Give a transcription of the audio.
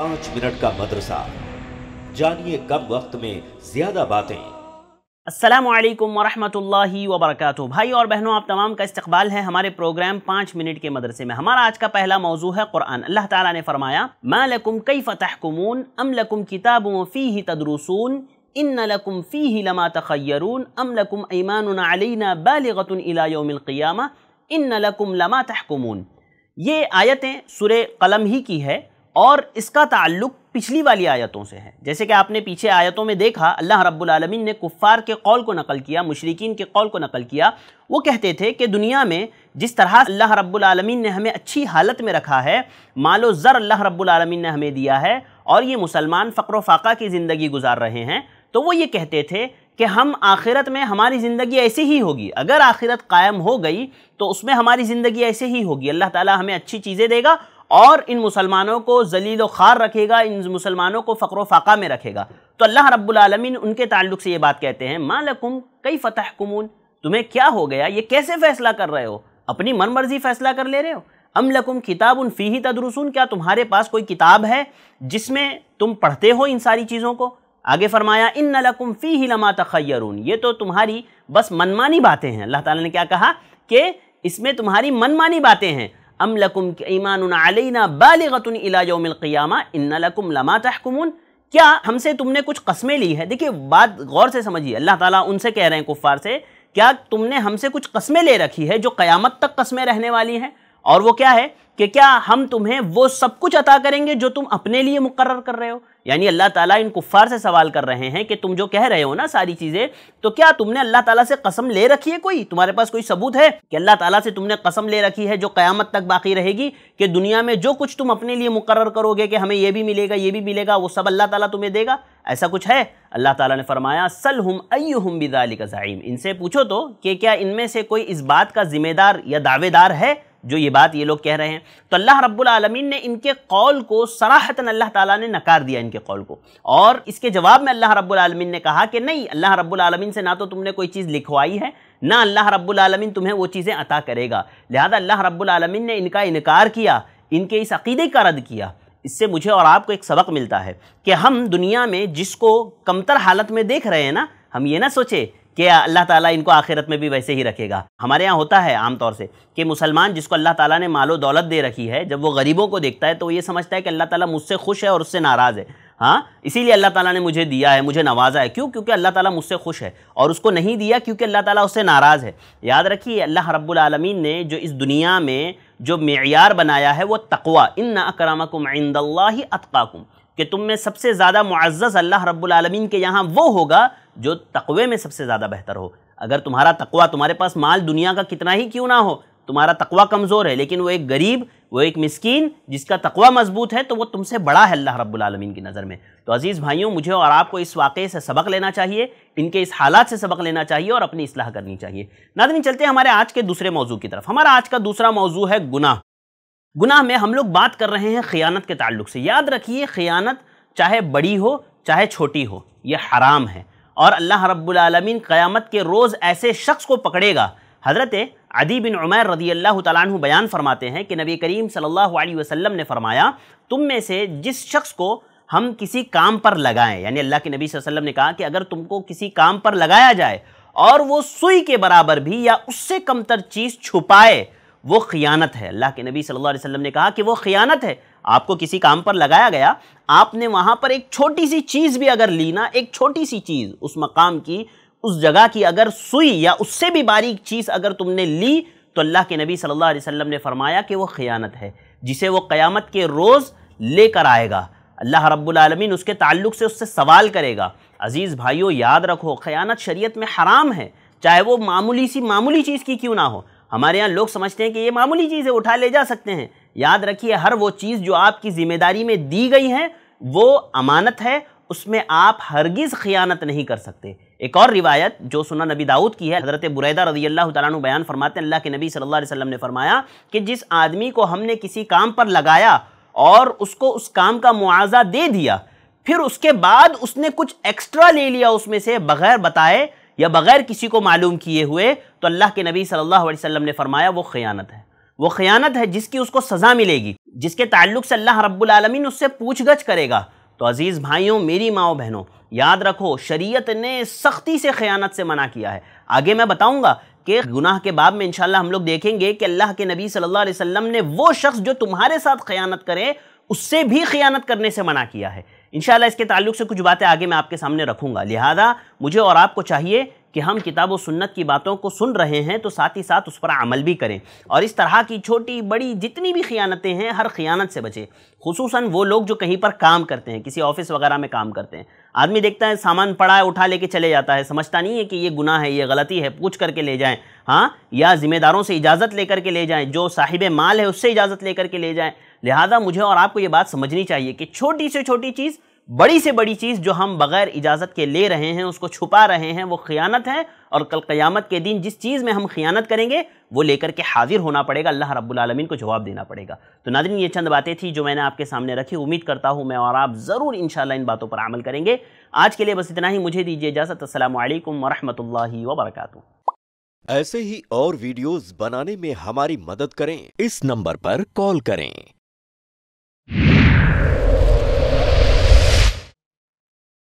पांच मिनट का मदरसा जानिए कम वक्त में ज्यादा बातें असलम वरहमतुल्लाहि वबरकatuh भाई और बहनों आप तमाम का इस्तबाल है हमारे प्रोग्राम पाँच मिनट के मदरसे में हमारा आज का पहला मौजू है कुरान अल्लाह ताला ने फरमाया मैं लकुम कई कमून अम लकुम किताबों फ़ी ही तदरसून इन लकुम फ़ी ही लमा तखयरून अम लकुम ईमान अलैना बालगतन इलायोमिलक़ियामा इन लकुम लमा तहकमून ये आयतें सुर कलम ही की है और इसका ताल्लुक पिछली वाली आयतों से है जैसे कि आपने पीछे आयतों में देखा अल्लाह रब्बुल आलमीन ने कुफ़ार के कौल को नकल किया मुशरकिन के कौल को नकल किया वो कहते थे कि दुनिया में जिस तरह अल्लाह रब्बुल आलमीन ने हमें अच्छी हालत में रखा है मालो ज़र अल्लाह रब्बुल आलमीन ने हमें दिया है और ये मुसलमान फ़क्र फ़ाका की ज़िंदगी गुजार रहे हैं तो वो ये कहते थे कि हम आखिरत में हमारी ज़िंदगी ऐसी ही होगी अगर आखिरत कायम हो गई तो उसमें हमारी ज़िंदगी ऐसे ही होगी अल्लाह ताला हमें अच्छी चीज़ें देगा और इन मुसलमानों को जलील ख़ार रखेगा इन मुसलमानों को फ़क्र फ़ाका में रखेगा तो अल्लाह रब्लमिन उनके ताल्लुक से ये बात कहते हैं मालकुम कई फ़तह कमून तुम्हें क्या हो गया ये कैसे फ़ैसला कर रहे हो अपनी मन मर्जी फ़ैसला कर ले रहे हो अम लकुम किताब उन फ़ी तदरसून क्या तुम्हारे पास कोई किताब है जिसमें तुम पढ़ते हो इन सारी चीज़ों को आगे फरमाया इन नलकुम फ़ी ही लमा तखयरून ये तो तुम्हारी बस मनमानी बातें हैं अल्लाह ताला ने क्या कहा कि इसमें तुम्हारी मनमानी बातें हैं अम लकुम ईमान अलैना बालगतन क़ियामा इन लकुम लमा तहकुमून क्या हमसे तुमने कुछ कस्में ली है देखिए बात गौर से समझिए अल्लाह ताला उनसे कह रहे हैं कुफ़ार से क्या तुमने हमसे कुछ कस्में ले रखी है जो क़यामत तक कस्में रहने वाली हैं और वो क्या है कि क्या हम तुम्हें वो सब कुछ अता करेंगे जो तुम अपने लिए मुकर कर रहे हो यानी अल्लाह ताला इन कुफ़ार से सवाल कर रहे हैं कि तुम जो कह रहे हो ना सारी चीज़ें तो क्या तुमने अल्लाह ताला से कसम ले रखी है कोई तुम्हारे पास कोई सबूत है कि अल्लाह ताला से तुमने कसम ले रखी है जो क़यामत तक बाकी रहेगी कि दुनिया में जो कुछ तुम अपने लिए मुकर करोगे कि हमें यह भी मिलेगा ये भी मिलेगा वो सब अल्लाह ताला तुम्हें देगा ऐसा कुछ है अल्लाह ताला ने फरमाया सल हम अय हम बिदाली का ज़ाइम इनसे पूछो तो कि क्या इनमें से कोई इस बात का ज़िम्मेदार या दावेदार है जो ये बात ये लोग कह रहे हैं तो अल्लाह रब्बुल आलमीन ने इनके कौल को सराहतन अल्लाह ताला ने नकार दिया इनके कौल को और इसके जवाब में अल्लाह रब्बुल आलमीन ने कहा कि नहीं अल्लाह रब्बुल आलमीन से ना तो तुमने कोई चीज़ लिखवाई है ना अल्लाह रब्बुल आलमीन तुम्हें वो चीज़ें अता करेगा लिहाजा अल्लाह रब्बुल आलमीन ने इनका इनकार किया इनके इस अकीदे का रद्द किया इससे मुझे और आपको एक सबक मिलता है कि हम दुनिया में जिसको कमतर हालत में देख रहे हैं ना हम ये ना सोचें कि अल्लाह ताला इनको आखिरत में भी वैसे ही रखेगा हमारे यहाँ होता है आमतौर से कि मुसलमान जिसको अल्लाह ताला ने मालो दौलत दे रखी है जब वो गरीबों को देखता है तो ये समझता है कि अल्लाह ताला मुझसे खुश है और उससे नाराज़ है हाँ इसीलिए अल्लाह ताला ने मुझे दिया है मुझे नवाजा है क्यों क्योंकि अल्लाह ताला मुझसे खुश है और उसको नहीं दिया क्योंकि अल्लाह ताला उससे नाराज़ है याद रखिए अल्लाह रब्बुल आलमीन ने जो इस दुनिया में जो मैार बनाया है वो तकवा इन अकरामकुम इंदल्ला अतकाकुम कि तुम में सबसे ज़्यादा मुआज़ अल्लाह रब्बुल आलमीन के यहाँ वो होगा जो तकवे में सबसे ज़्यादा बेहतर हो अगर तुम्हारा तकवा तुम्हारे पास माल दुनिया का कितना ही क्यों ना हो तुम्हारा तकवा कमज़ोर है लेकिन वो एक गरीब वो एक मिसकीन जिसका तकवा मजबूत है तो वो तुमसे बड़ा है अल्लाह रब्बुलमीन की नज़र में तो अज़ीज़ भाइयों मुझे और आपको इस वाक़े से सबक लेना चाहिए इनके इस हालात से सबक लेना चाहिए और अपनी असलाह करनी चाहिए नादनी चलते हैं हमारे आज के दूसरे मौजू की तरफ हमारा आज का दूसरा मौजू है गुनाह गुनाह में हम लोग बात कर रहे हैं ख़ियानत के ताल्लुक से याद रखिए ख़ियानत चाहे बड़ी हो चाहे छोटी हो यह हराम है और अल्लाह रब्बुलमीन क़यामत के रोज़ ऐसे शख्स को पकड़ेगा हज़रत अदी बिन उमर रदी अल्लाह तु बयान फरमाते हैं कि नबी करीम सल्लल्लाहु अलैहि वसल्लम ने फरमाया तुम में से जिस शख्स को हम किसी काम पर लगाएं यानी अल्लाह के नबी वसल्लम ने कहा कि अगर तुमको किसी काम पर लगाया जाए और वो सुई के बराबर भी या उससे कमतर चीज़ छुपाए वो ख़ियानत है अल्लाह के नबी सल्लल्लाहु अलैहि वसल्लम ने कहा कि वो ख़ियानत है आपको किसी काम पर लगाया गया आपने वहाँ पर एक छोटी सी चीज़ भी अगर ली ना एक छोटी सी चीज़ उस मकाम की उस जगह की अगर सुई या उससे भी बारीक चीज़ अगर तुमने ली तो अल्लाह के नबी सल्लल्लाहु अलैहि वसल्लम ने फरमाया कि वो ख़ियानत है जिसे वो क़यामत के रोज़ लेकर आएगा अल्लाह रब्बुल उसके ताल्लुक से उससे सवाल करेगा अज़ीज़ भाइयों याद रखो ख़यानत शरीयत में हराम है चाहे वो मामूली सी मामूली चीज़ की क्यों ना हो हमारे यहाँ लोग समझते हैं कि ये मामूली चीज़ है उठा ले जा सकते हैं याद रखिए हर वो चीज़ जो आपकी ज़िम्मेदारी में दी गई है वो अमानत है उसमें आप हरगिज़ ख़ियानत नहीं कर सकते एक और रिवायत जो सुना नबी दाऊद की है हज़रत बुरैदा रजी अल्लाह तु बयान फरमाते हैं अल्लाह के नबी सल्लल्लाहु अलैहि वसल्लम ने फरमाया कि जिस आदमी को हमने किसी काम पर लगाया और उसको उस काम का मुआवजा दे दिया फिर उसके बाद उसने कुछ एक्स्ट्रा ले लिया उसमें से बगैर बताए या बग़ैर किसी को मालूम किए हुए तो अल्लाह के नबी सल्लल्लाहु अलैहि वसल्लम ने फरमाया वो ख़यानत है वो ख़यानत है जिसकी उसको सज़ा मिलेगी जिसके ताल्लुक से अल्लाह रब्बुल आलमीन उससे पूछ गछ करेगा तो अज़ीज़ भाइयों मेरी माओ बहनों याद रखो शरीयत ने सख्ती से ख़यानत से मना किया है आगे मैं बताऊँगा कि गुनाह के बाद में इंशाल्लाह हम लोग देखेंगे कि अल्लाह के नबी सल्लल्लाहु अलैहि वसल्लम ने वो शख्स जो तुम्हारे साथ ख़यानत करे उससे भी ख़यानत करने से मना किया है इन इसके ताल्लुक से कुछ बातें आगे मैं आपके सामने रखूँगा लिहाजा मुझे और आपको चाहिए कि हम किताब व सुन्नत की बातों को सुन रहे हैं तो साथ ही साथ उस पर अमल भी करें और इस तरह की छोटी बड़ी जितनी भी ख़ियानतें हैं हर ख़ियानत से बचें खूस वो लोग जो कहीं पर काम करते हैं किसी ऑफिस वगैरह में काम करते हैं आदमी देखता है सामान पड़ा है उठा लेके चले जाता है समझता नहीं है कि ये गुनाह है ये गलती है पूछ करके ले जाएँ हाँ या ज़िम्मेदारों से इजाज़त ले के ले जाएँ जो साहिब माल है उससे इजाज़त ले के ले जाएँ लिहाजा मुझे और आपको ये बात समझनी चाहिए कि छोटी से छोटी चीज़ बड़ी से बड़ी चीज़ जो हम बग़ैर इजाज़त के ले रहे हैं उसको छुपा रहे हैं वो खयानत है और कल क़यामत के दिन जिस चीज़ में हम खयानत करेंगे वो लेकर के हाज़िर होना पड़ेगा अल्लाह रब्बुल को जवाब देना पड़ेगा तो नादिन ये चंद बातें थी जो मैंने आपके सामने रखी उम्मीद करता हूँ मैं और आप ज़रूर इन इन बातों पर अमल करेंगे आज के लिए बस इतना ही मुझे दीजिए इजाज़त असल वरहमल वरक ऐसे ही और वीडियोज़ बनाने में हमारी मदद करें इस नंबर पर कॉल करें you